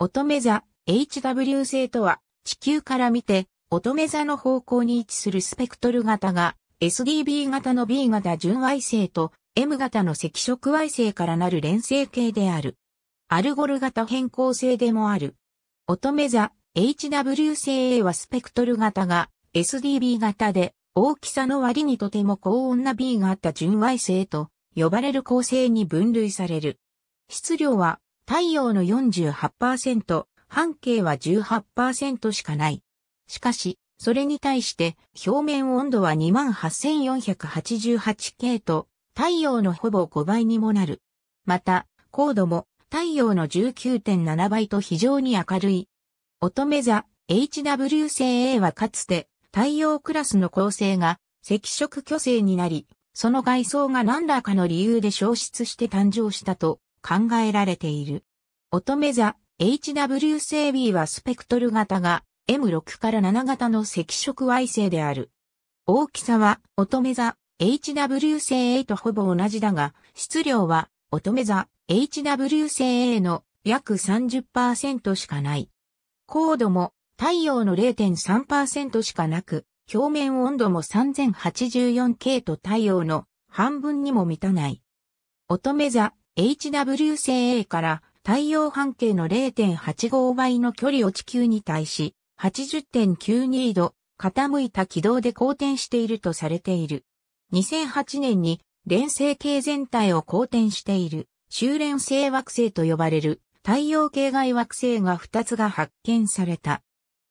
乙女座 HW 星とは地球から見て乙女座の方向に位置するスペクトル型が SDB 型の B 型純矮星と M 型の赤色矮星からなる連星系である。アルゴル型変更性でもある。乙女座 HW 星 A はスペクトル型が SDB 型で大きさの割にとても高温な B 型純矮星と呼ばれる構成に分類される。質量は太陽の48%、半径は18%しかない。しかし、それに対して表面温度は28,488 K と太陽のほぼ5倍にもなる。また、高度も太陽の19.7倍と非常に明るい。乙女座 HW 星 A はかつて太陽クラスの恒星が赤色巨星になり、その外装が何らかの理由で消失して誕生したと考えられている。乙女座 HW 整備はスペクトル型が M6 から7型の赤色矮星である。大きさは乙女座 HW 星 A とほぼ同じだが、質量は乙女座 HW 星 A の約30%しかない。高度も太陽の0.3%しかなく、表面温度も 3084K と太陽の半分にも満たない。乙女座 HWCA から太陽半径の0.85倍の距離を地球に対し、80.92度傾いた軌道で公転しているとされている。2008年に連星系全体を公転している修連星惑星と呼ばれる太陽系外惑星が2つが発見された。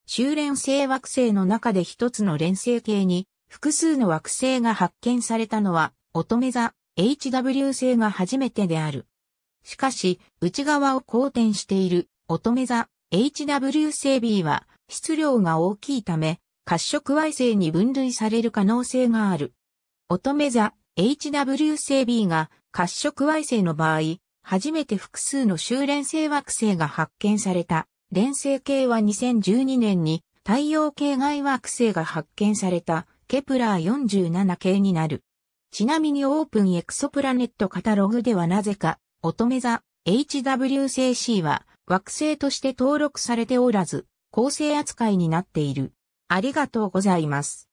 修連星惑星の中で1つの連星系に複数の惑星が発見されたのは乙女座 HW 製が初めてである。しかし、内側を好転している乙女座 HW 製 B は質量が大きいため、褐色矮星に分類される可能性がある。乙女座 HW 製 B が褐色矮星の場合、初めて複数の修練星惑星が発見された。連星系は2012年に太陽系外惑星が発見されたケプラー47系になる。ちなみにオープンエクソプラネットカタログではなぜか、乙女座 HWCC は惑星として登録されておらず、構成扱いになっている。ありがとうございます。